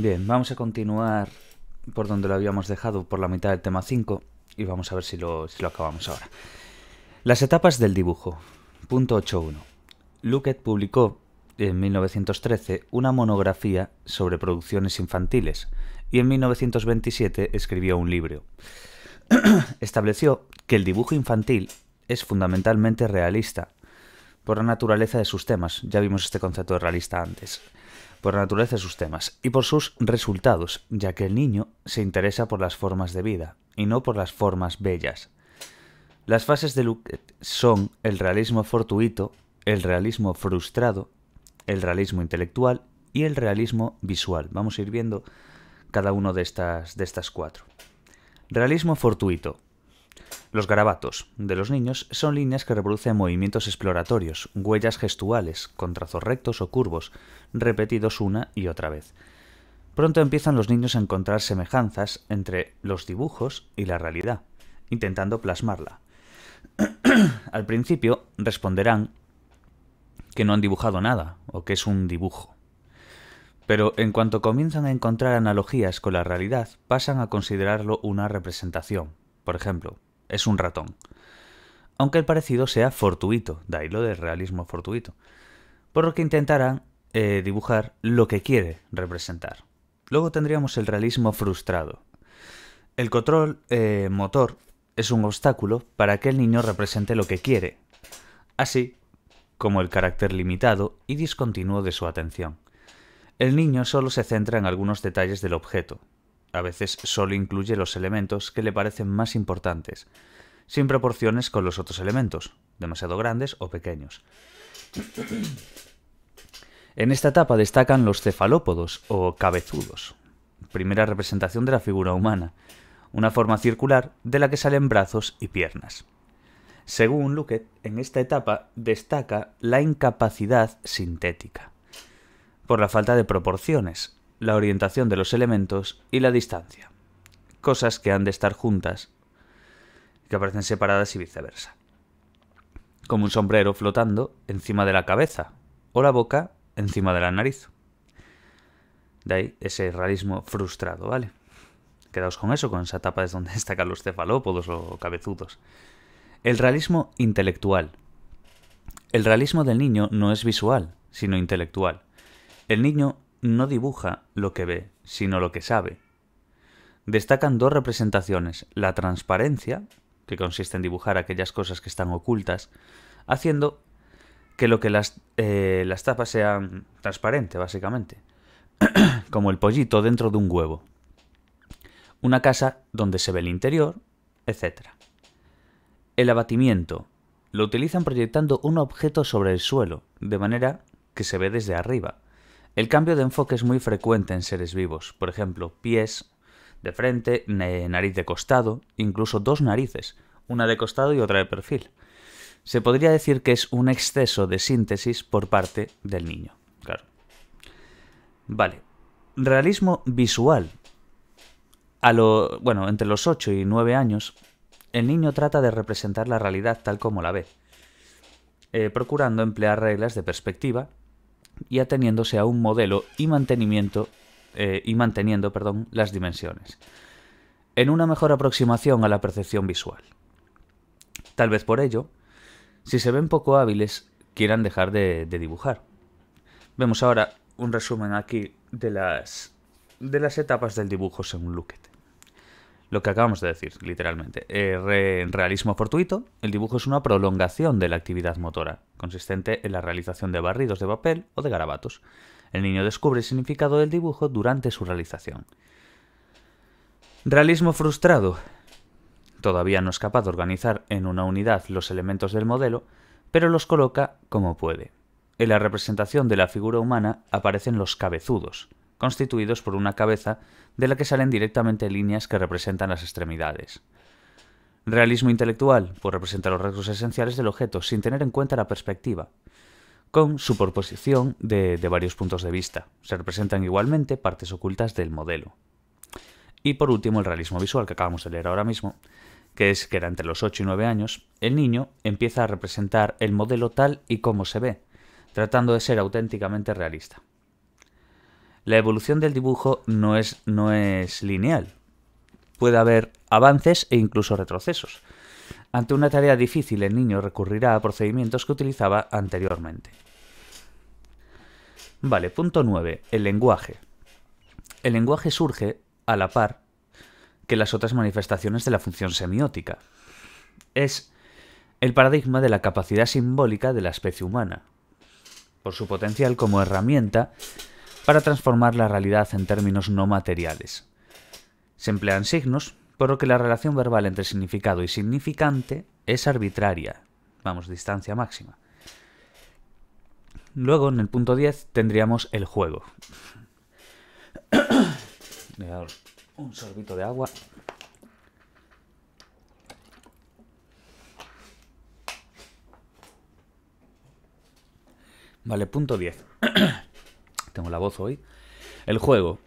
Bien, vamos a continuar por donde lo habíamos dejado, por la mitad del tema 5, y vamos a ver si lo, acabamos ahora. Las etapas del dibujo. Punto 8.1. Luckett publicó en 1913 una monografía sobre producciones infantiles y en 1927 escribió un libro. Estableció que el dibujo infantil es fundamentalmente realista por la naturaleza de sus temas, ya vimos este concepto de realista antes, por naturaleza de sus temas y por sus resultados, ya que el niño se interesa por las formas de vida y no por las formas bellas. Las fases de Luke son el realismo fortuito, el realismo frustrado, el realismo intelectual y el realismo visual. Vamos a ir viendo cada uno de estas, de estas cuatro. Realismo fortuito. Los garabatos de los niños son líneas que reproducen movimientos exploratorios, huellas gestuales, con trazos rectos o curvos, repetidos una y otra vez. Pronto empiezan los niños a encontrar semejanzas entre los dibujos y la realidad, intentando plasmarla. Al principio responderán que no han dibujado nada o que es un dibujo. Pero en cuanto comienzan a encontrar analogías con la realidad, pasan a considerarlo una representación. Por ejemplo, es un ratón. Aunque el parecido sea fortuito, de del realismo fortuito. Por lo que intentarán eh, dibujar lo que quiere representar. Luego tendríamos el realismo frustrado. El control eh, motor es un obstáculo para que el niño represente lo que quiere, así como el carácter limitado y discontinuo de su atención. El niño solo se centra en algunos detalles del objeto, a veces solo incluye los elementos que le parecen más importantes, sin proporciones con los otros elementos, demasiado grandes o pequeños. En esta etapa destacan los cefalópodos o cabezudos, primera representación de la figura humana, una forma circular de la que salen brazos y piernas. Según Luquet, en esta etapa destaca la incapacidad sintética, por la falta de proporciones, la orientación de los elementos y la distancia, cosas que han de estar juntas, que aparecen separadas y viceversa, como un sombrero flotando encima de la cabeza o la boca encima de la nariz. De ahí ese realismo frustrado, ¿vale? Quedaos con eso, con esa tapa es donde destacan los cefalópodos o cabezudos. El realismo intelectual. El realismo del niño no es visual, sino intelectual. El niño no dibuja lo que ve, sino lo que sabe. Destacan dos representaciones, la transparencia, que consiste en dibujar aquellas cosas que están ocultas, haciendo que lo que las, eh, tapas sean transparente, básicamente, como el pollito dentro de un huevo. Una casa donde se ve el interior, etc. El abatimiento. Lo utilizan proyectando un objeto sobre el suelo, de manera que se ve desde arriba, el cambio de enfoque es muy frecuente en seres vivos, por ejemplo, pies de frente, nariz de costado, incluso dos narices, una de costado y otra de perfil. Se podría decir que es un exceso de síntesis por parte del niño. Claro. Vale. Realismo visual. A lo, bueno, entre los 8 y 9 años, el niño trata de representar la realidad tal como la ve, eh, procurando emplear reglas de perspectiva y ateniéndose a un modelo y mantenimiento eh, y manteniendo perdón, las dimensiones, en una mejor aproximación a la percepción visual. Tal vez por ello, si se ven poco hábiles, quieran dejar de, dibujar. Vemos ahora un resumen aquí de las, de las etapas del dibujo según Luket lo que acabamos de decir, literalmente. En eh, realismo fortuito, el dibujo es una prolongación de la actividad motora, consistente en la realización de barridos de papel o de garabatos. El niño descubre el significado del dibujo durante su realización. Realismo frustrado. Todavía no es capaz de organizar en una unidad los elementos del modelo, pero los coloca como puede. En la representación de la figura humana aparecen los cabezudos, constituidos por una cabeza de la que salen directamente líneas que representan las extremidades. Realismo intelectual, pues representa los rasgos esenciales del objeto sin tener en cuenta la perspectiva, con superposición de, de varios puntos de vista. Se representan igualmente partes ocultas del modelo. Y por último, el realismo visual que acabamos de leer ahora mismo, que es que era entre los 8 y 9 años, el niño empieza a representar el modelo tal y como se ve, tratando de ser auténticamente realista la evolución del dibujo no es, no es lineal. Puede haber avances e incluso retrocesos. Ante una tarea difícil, el niño recurrirá a procedimientos que utilizaba anteriormente. Vale, punto 9. El lenguaje. El lenguaje surge a la par que las otras manifestaciones de la función semiótica. Es el paradigma de la capacidad simbólica de la especie humana, por su potencial como herramienta para transformar la realidad en términos no materiales. Se emplean signos, por lo que la relación verbal entre significado y significante es arbitraria, vamos, distancia máxima. Luego, en el punto 10, tendríamos el juego. un sorbito de agua. Vale, punto 10. tengo la voz hoy. El juego.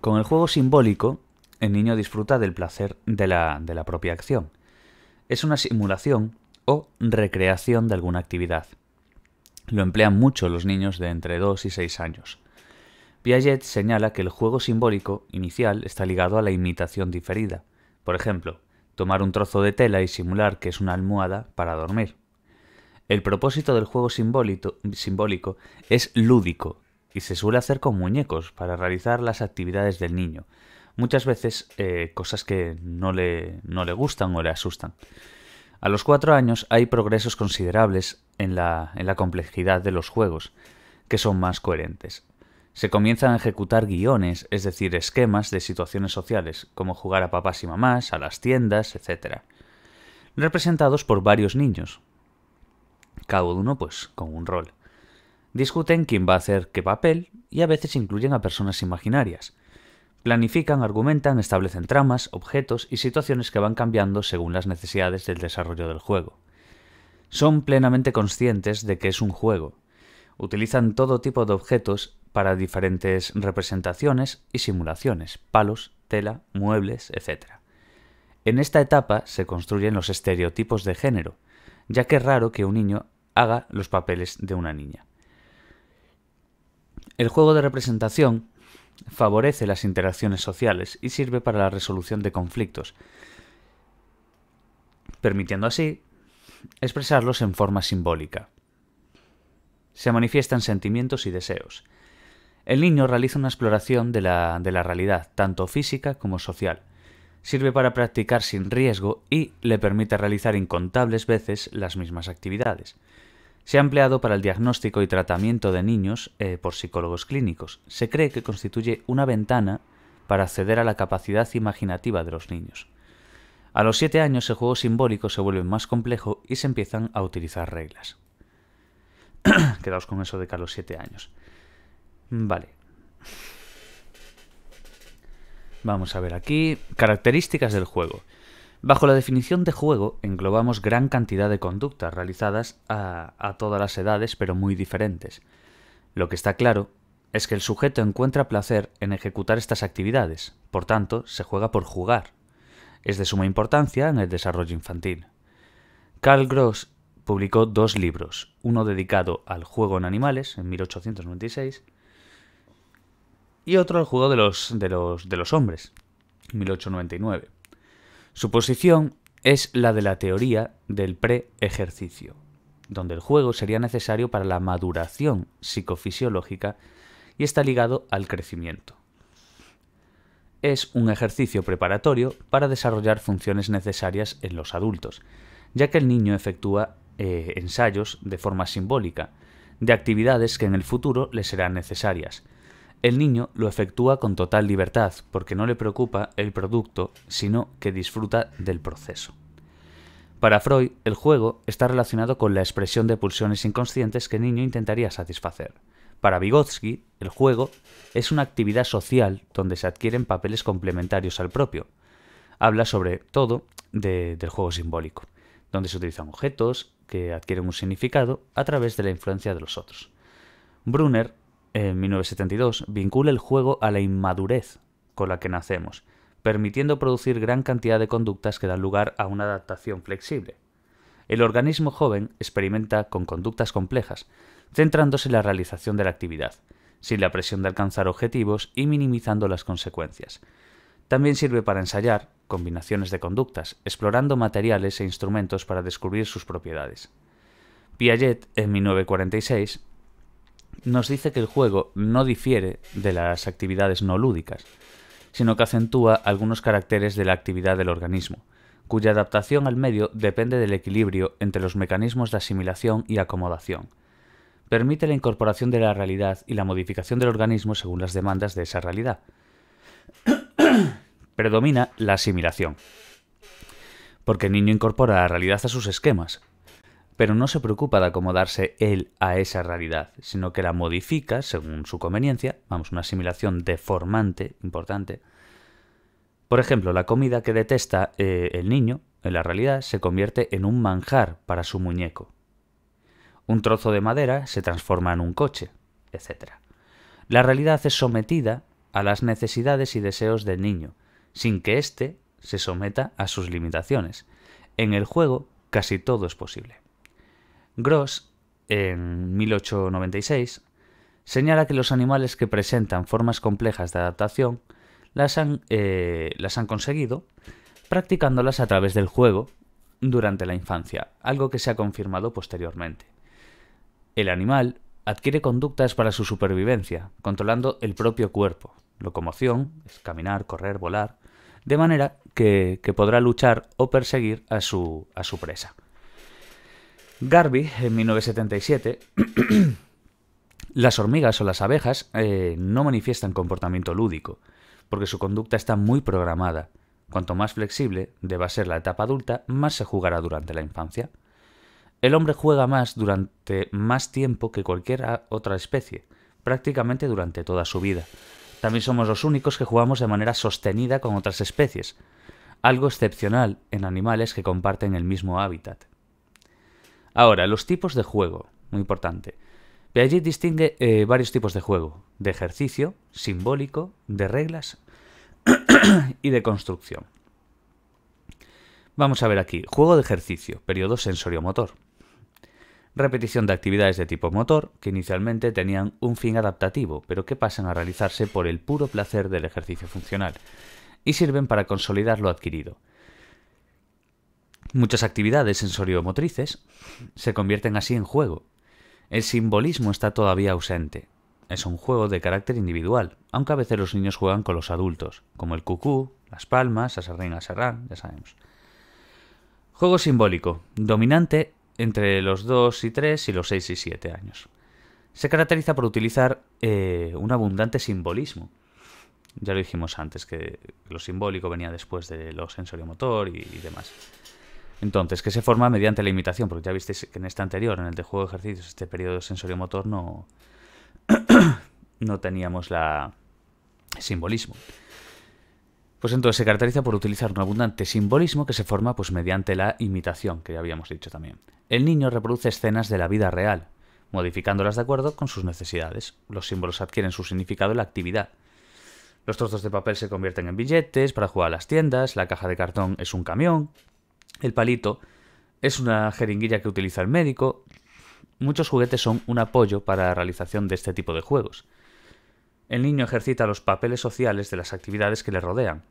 Con el juego simbólico, el niño disfruta del placer de la, de la propia acción. Es una simulación o recreación de alguna actividad. Lo emplean mucho los niños de entre 2 y 6 años. Piaget señala que el juego simbólico inicial está ligado a la imitación diferida. Por ejemplo, tomar un trozo de tela y simular que es una almohada para dormir. El propósito del juego simbólico es lúdico y se suele hacer con muñecos para realizar las actividades del niño. Muchas veces eh, cosas que no le, no le gustan o le asustan. A los cuatro años hay progresos considerables en la, en la complejidad de los juegos, que son más coherentes. Se comienzan a ejecutar guiones, es decir, esquemas de situaciones sociales, como jugar a papás y mamás, a las tiendas, etc. Representados por varios niños, cada uno pues con un rol discuten quién va a hacer qué papel y a veces incluyen a personas imaginarias. Planifican, argumentan, establecen tramas, objetos y situaciones que van cambiando según las necesidades del desarrollo del juego. Son plenamente conscientes de que es un juego. Utilizan todo tipo de objetos para diferentes representaciones y simulaciones, palos, tela, muebles, etc. En esta etapa se construyen los estereotipos de género, ya que es raro que un niño haga los papeles de una niña. El juego de representación favorece las interacciones sociales y sirve para la resolución de conflictos, permitiendo así expresarlos en forma simbólica. Se manifiestan sentimientos y deseos. El niño realiza una exploración de la, realidad, tanto física como social. Sirve para practicar sin riesgo y le permite realizar incontables veces las mismas actividades. Se ha empleado para el diagnóstico y tratamiento de niños eh, por psicólogos clínicos. Se cree que constituye una ventana para acceder a la capacidad imaginativa de los niños. A los 7 años el juego simbólico se vuelve más complejo y se empiezan a utilizar reglas. Quedaos con eso de que a los 7 años. Vale. Vamos a ver aquí. Características del juego. Bajo la definición de juego englobamos gran cantidad de conductas realizadas a, todas las edades pero muy diferentes. Lo que está claro es que el sujeto encuentra placer en ejecutar estas actividades, por tanto se juega por jugar. Es de suma importancia en el desarrollo infantil. Carl Gross publicó dos libros, uno dedicado al juego en animales en 1896 y otro al juego de los, de los, de los hombres en 1899. Su posición es la de la teoría del pre-ejercicio, donde el juego sería necesario para la maduración psicofisiológica y está ligado al crecimiento. Es un ejercicio preparatorio para desarrollar funciones necesarias en los adultos, ya que el niño efectúa eh, ensayos de forma simbólica, de actividades que en el futuro le serán necesarias, el niño lo efectúa con total libertad porque no le preocupa el producto, sino que disfruta del proceso. Para Freud, el juego está relacionado con la expresión de pulsiones inconscientes que el niño intentaría satisfacer. Para Vygotsky, el juego es una actividad social donde se adquieren papeles complementarios al propio. Habla sobre todo del juego simbólico, donde se utilizan objetos que adquieren un significado a través de la influencia de los otros. Brunner en 1972, vincula el juego a la inmadurez con la que nacemos, permitiendo producir gran cantidad de conductas que dan lugar a una adaptación flexible. El organismo joven experimenta con conductas complejas, centrándose en la realización de la actividad, sin la presión de alcanzar objetivos y minimizando las consecuencias. También sirve para ensayar combinaciones de conductas, explorando materiales e instrumentos para descubrir sus propiedades. Piaget, en 1946, nos dice que el juego no difiere de las actividades no lúdicas, sino que acentúa algunos caracteres de la actividad del organismo, cuya adaptación al medio depende del equilibrio entre los mecanismos de asimilación y acomodación. Permite la incorporación de la realidad y la modificación del organismo según las demandas de esa realidad. Predomina la asimilación, porque el niño incorpora la realidad a sus esquemas, pero no se preocupa de acomodarse él a esa realidad, sino que la modifica según su conveniencia, vamos, una asimilación deformante importante. Por ejemplo, la comida que detesta eh, el niño, en la realidad, se convierte en un manjar para su muñeco. Un trozo de madera se transforma en un coche, etc. La realidad es sometida a las necesidades y deseos del niño, sin que éste se someta a sus limitaciones. En el juego casi todo es posible. Gross, en 1896, señala que los animales que presentan formas complejas de adaptación las han, eh, las han conseguido practicándolas a través del juego durante la infancia, algo que se ha confirmado posteriormente. El animal adquiere conductas para su supervivencia, controlando el propio cuerpo, locomoción, es caminar, correr, volar, de manera que, que podrá luchar o perseguir a su, a su presa. Garvey, en 1977, las hormigas o las abejas eh, no manifiestan comportamiento lúdico, porque su conducta está muy programada. Cuanto más flexible deba ser la etapa adulta, más se jugará durante la infancia. El hombre juega más durante más tiempo que cualquier otra especie, prácticamente durante toda su vida. También somos los únicos que jugamos de manera sostenida con otras especies, algo excepcional en animales que comparten el mismo hábitat. Ahora, los tipos de juego, muy importante. Piaget distingue eh, varios tipos de juego, de ejercicio, simbólico, de reglas y de construcción. Vamos a ver aquí, juego de ejercicio, periodo sensorio-motor. Repetición de actividades de tipo motor que inicialmente tenían un fin adaptativo, pero que pasan a realizarse por el puro placer del ejercicio funcional y sirven para consolidar lo adquirido. Muchas actividades sensoriomotrices se convierten así en juego. El simbolismo está todavía ausente. Es un juego de carácter individual, aunque a veces los niños juegan con los adultos, como el cucú, las palmas, a serrín, ya sabemos. Juego simbólico, dominante entre los 2 y 3 y los 6 y 7 años. Se caracteriza por utilizar eh, un abundante simbolismo. Ya lo dijimos antes, que lo simbólico venía después de lo sensoriomotor y demás. Entonces, que se forma mediante la imitación, porque ya visteis que en este anterior, en el de juego de ejercicios, este periodo sensorio-motor no, no teníamos la simbolismo. Pues entonces se caracteriza por utilizar un abundante simbolismo que se forma pues mediante la imitación, que ya habíamos dicho también. El niño reproduce escenas de la vida real, modificándolas de acuerdo con sus necesidades. Los símbolos adquieren su significado en la actividad. Los trozos de papel se convierten en billetes para jugar a las tiendas, la caja de cartón es un camión, el palito es una jeringuilla que utiliza el médico. Muchos juguetes son un apoyo para la realización de este tipo de juegos. El niño ejercita los papeles sociales de las actividades que le rodean.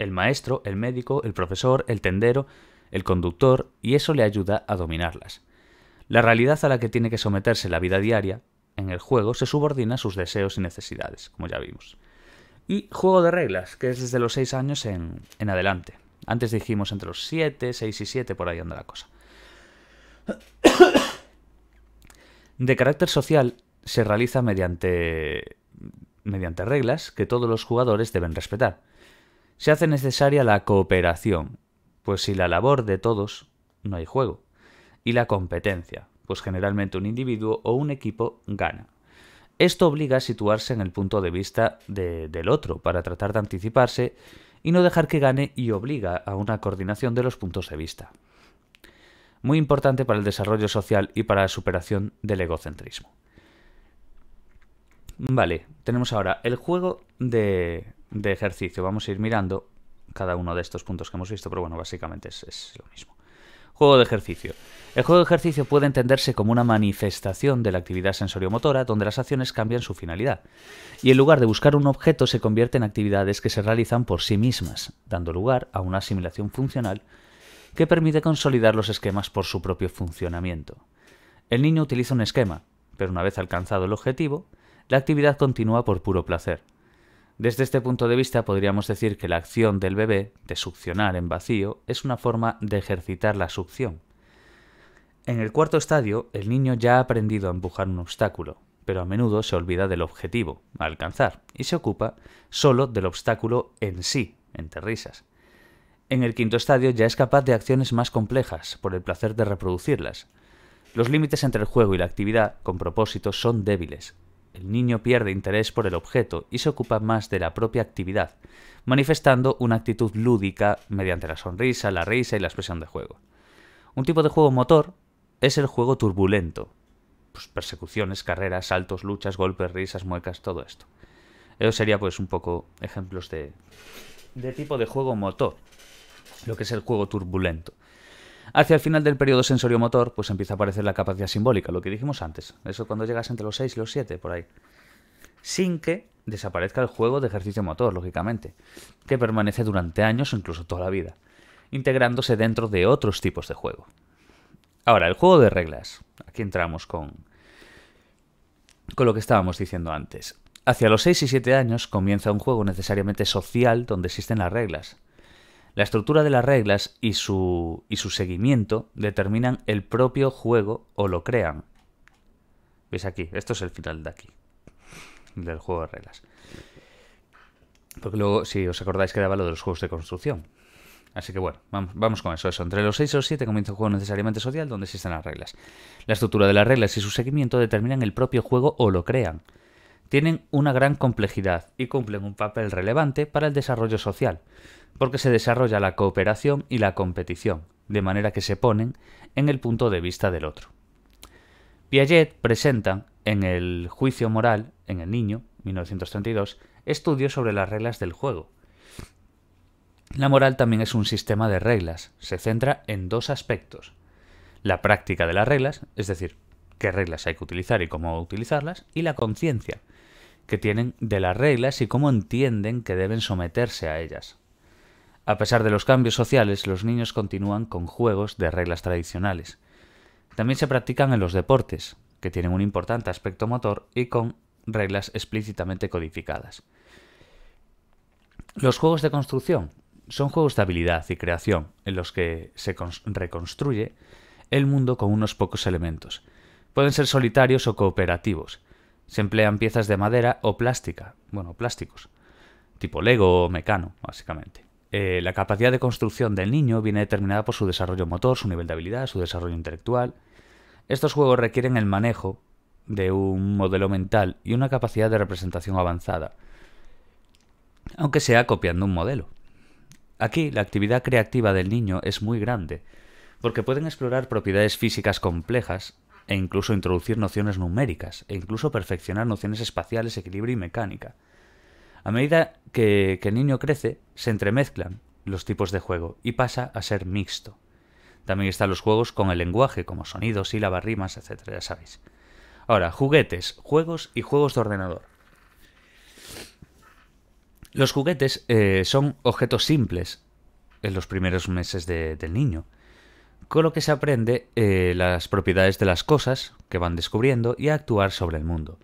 El maestro, el médico, el profesor, el tendero, el conductor, y eso le ayuda a dominarlas. La realidad a la que tiene que someterse la vida diaria en el juego se subordina a sus deseos y necesidades, como ya vimos. Y juego de reglas, que es desde los 6 años en, en adelante. Antes dijimos entre los 7, 6 y 7, por ahí anda la cosa. De carácter social se realiza mediante, mediante reglas que todos los jugadores deben respetar. Se hace necesaria la cooperación, pues si la labor de todos, no hay juego. Y la competencia, pues generalmente un individuo o un equipo gana. Esto obliga a situarse en el punto de vista del otro para tratar de anticiparse y no dejar que gane y obliga a una coordinación de los puntos de vista. Muy importante para el desarrollo social y para la superación del egocentrismo. Vale, tenemos ahora el juego de, ejercicio. Vamos a ir mirando cada uno de estos puntos que hemos visto, pero bueno, básicamente es lo mismo. Juego de ejercicio. El juego de ejercicio puede entenderse como una manifestación de la actividad sensoriomotora donde las acciones cambian su finalidad, y en lugar de buscar un objeto se convierte en actividades que se realizan por sí mismas, dando lugar a una asimilación funcional que permite consolidar los esquemas por su propio funcionamiento. El niño utiliza un esquema, pero una vez alcanzado el objetivo, la actividad continúa por puro placer, desde este punto de vista podríamos decir que la acción del bebé de succionar en vacío es una forma de ejercitar la succión. En el cuarto estadio, el niño ya ha aprendido a empujar un obstáculo, pero a menudo se olvida del objetivo, alcanzar, y se ocupa solo del obstáculo en sí, entre risas. En el quinto estadio ya es capaz de acciones más complejas, por el placer de reproducirlas. Los límites entre el juego y la actividad, con propósito, son débiles, el niño pierde interés por el objeto y se ocupa más de la propia actividad, manifestando una actitud lúdica mediante la sonrisa, la risa y la expresión de juego. Un tipo de juego motor es el juego turbulento. Pues persecuciones, carreras, saltos, luchas, golpes, risas, muecas, todo esto. Eso sería pues un poco ejemplos de tipo de juego motor, lo que es el juego turbulento. Hacia el final del periodo sensorio-motor, pues empieza a aparecer la capacidad simbólica, lo que dijimos antes. Eso cuando llegas entre los 6 y los 7, por ahí. Sin que desaparezca el juego de ejercicio motor, lógicamente, que permanece durante años o incluso toda la vida, integrándose dentro de otros tipos de juego. Ahora, el juego de reglas. Aquí entramos con, con lo que estábamos diciendo antes. Hacia los 6 y 7 años comienza un juego necesariamente social donde existen las reglas, la estructura de las reglas y su, su seguimiento determinan el propio juego o lo crean. ¿Veis aquí? Esto es el final de aquí, del juego de reglas. Porque luego, si os acordáis, quedaba lo de los juegos de construcción. Así que bueno, vamos, con eso, Entre los 6 o 7 comienza un juego necesariamente social donde existen las reglas. La estructura de las reglas y su seguimiento determinan el propio juego o lo crean tienen una gran complejidad y cumplen un papel relevante para el desarrollo social, porque se desarrolla la cooperación y la competición, de manera que se ponen en el punto de vista del otro. Piaget presenta en el juicio moral, en el niño, 1932, estudios sobre las reglas del juego. La moral también es un sistema de reglas, se centra en dos aspectos. La práctica de las reglas, es decir, qué reglas hay que utilizar y cómo utilizarlas, y la conciencia, que tienen de las reglas y cómo entienden que deben someterse a ellas. A pesar de los cambios sociales, los niños continúan con juegos de reglas tradicionales. También se practican en los deportes, que tienen un importante aspecto motor y con reglas explícitamente codificadas. Los juegos de construcción son juegos de habilidad y creación en los que se reconstruye el mundo con unos pocos elementos. Pueden ser solitarios o cooperativos. Se emplean piezas de madera o plástica, bueno, plásticos, tipo Lego o mecano, básicamente. Eh, la capacidad de construcción del niño viene determinada por su desarrollo motor, su nivel de habilidad, su desarrollo intelectual. Estos juegos requieren el manejo de un modelo mental y una capacidad de representación avanzada, aunque sea copiando un modelo. Aquí la actividad creativa del niño es muy grande, porque pueden explorar propiedades físicas complejas e incluso introducir nociones numéricas, e incluso perfeccionar nociones espaciales, equilibrio y mecánica. A medida que, el niño crece, se entremezclan los tipos de juego y pasa a ser mixto. También están los juegos con el lenguaje, como sonidos, sílabas, rimas, etc. Ya sabéis. Ahora, juguetes, juegos y juegos de ordenador. Los juguetes eh, son objetos simples en los primeros meses del niño con lo que se aprende eh, las propiedades de las cosas que van descubriendo y a actuar sobre el mundo.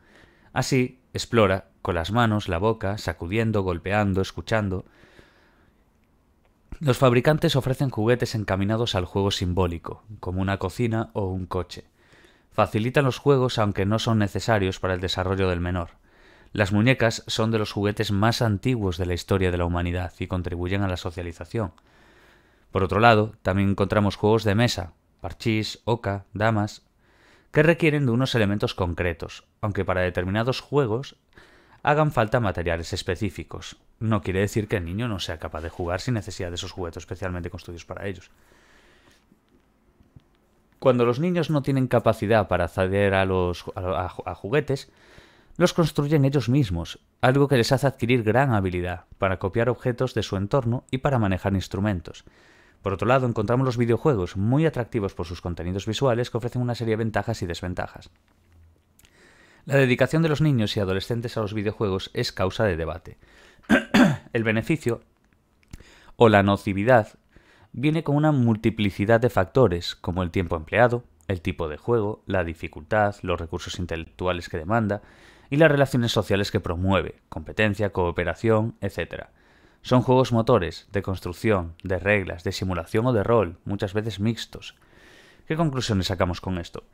Así, explora con las manos, la boca, sacudiendo, golpeando, escuchando. Los fabricantes ofrecen juguetes encaminados al juego simbólico, como una cocina o un coche. Facilitan los juegos aunque no son necesarios para el desarrollo del menor. Las muñecas son de los juguetes más antiguos de la historia de la humanidad y contribuyen a la socialización. Por otro lado, también encontramos juegos de mesa, parchís, oca, damas, que requieren de unos elementos concretos, aunque para determinados juegos hagan falta materiales específicos. No quiere decir que el niño no sea capaz de jugar sin necesidad de esos juguetes especialmente construidos para ellos. Cuando los niños no tienen capacidad para acceder a, los, a juguetes, los construyen ellos mismos, algo que les hace adquirir gran habilidad para copiar objetos de su entorno y para manejar instrumentos. Por otro lado, encontramos los videojuegos, muy atractivos por sus contenidos visuales que ofrecen una serie de ventajas y desventajas. La dedicación de los niños y adolescentes a los videojuegos es causa de debate. El beneficio o la nocividad viene con una multiplicidad de factores, como el tiempo empleado, el tipo de juego, la dificultad, los recursos intelectuales que demanda y las relaciones sociales que promueve, competencia, cooperación, etc. Son juegos motores, de construcción, de reglas, de simulación o de rol, muchas veces mixtos. ¿Qué conclusiones sacamos con esto?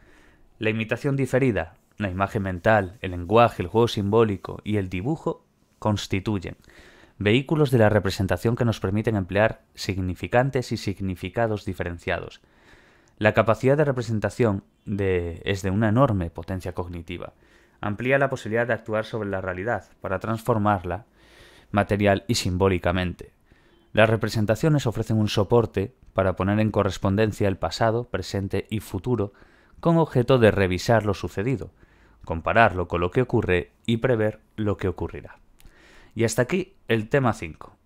La imitación diferida, la imagen mental, el lenguaje, el juego simbólico y el dibujo constituyen vehículos de la representación que nos permiten emplear significantes y significados diferenciados. La capacidad de representación es de una enorme potencia cognitiva. Amplía la posibilidad de actuar sobre la realidad para transformarla material y simbólicamente. Las representaciones ofrecen un soporte para poner en correspondencia el pasado, presente y futuro con objeto de revisar lo sucedido, compararlo con lo que ocurre y prever lo que ocurrirá. Y hasta aquí el tema 5.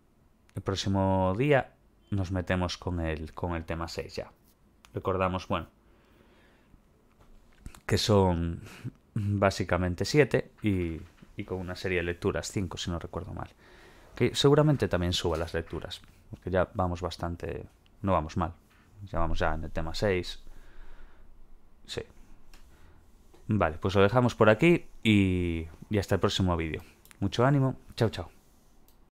El próximo día nos metemos con el, con el tema 6 ya. Recordamos, bueno, que son básicamente 7 y, y con una serie de lecturas, 5 si no recuerdo mal que seguramente también suba las lecturas, porque ya vamos bastante, no vamos mal, ya vamos ya en el tema 6. Sí. Vale, pues lo dejamos por aquí y, y hasta el próximo vídeo. Mucho ánimo, chao chao.